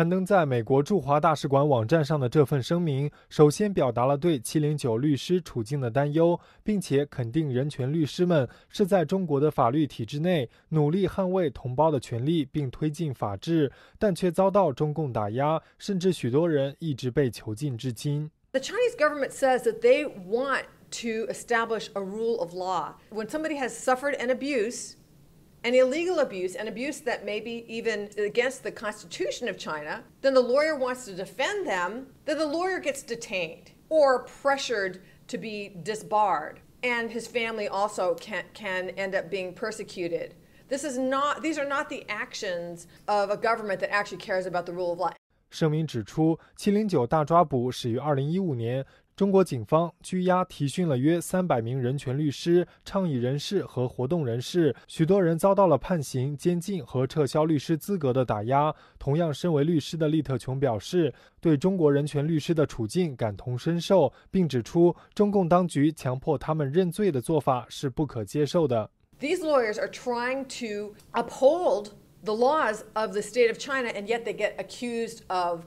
刊登在美国驻华大使馆网站上的这份声明，首先表达了对709律师处境的担忧，并且肯定人权律师们是在中国的法律体制内努力捍卫同胞的权利并推进法治，但却遭到中共打压，甚至许多人一直被囚禁至今。The Chinese government says that they want to establish a rule of law. When somebody has suffered an abuse, and illegal abuse and abuse that may be even against the Constitution of China, then the lawyer wants to defend them, then the lawyer gets detained or pressured to be disbarred. And his family also can, can end up being persecuted. This is not, these are not the actions of a government that actually cares about the rule of law. 声明指出，七零九大抓捕始于二零一五年，中国警方拘押、提讯了约三百名人权律师、倡议人士和活动人士，许多人遭到了判刑、监禁和撤销律师资格的打压。同样身为律师的利特琼表示，对中国人权律师的处境感同身受，并指出中共当局强迫他们认罪的做法是不可接受的。These lawyers are trying to uphold the laws of the state of China, and yet they get accused of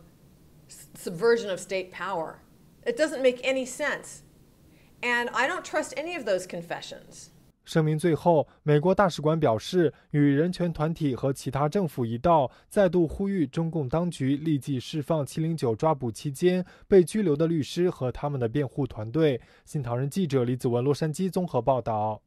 subversion of state power. It doesn't make any sense，and I don't trust any of those confessions。声明最后，美国大使馆表示与人权团体和其他政府一道，再度呼吁中共当局立即释放709抓捕期间被拘留的律师和他们的辩护团队。新唐人记者李子文洛杉矶综合报道。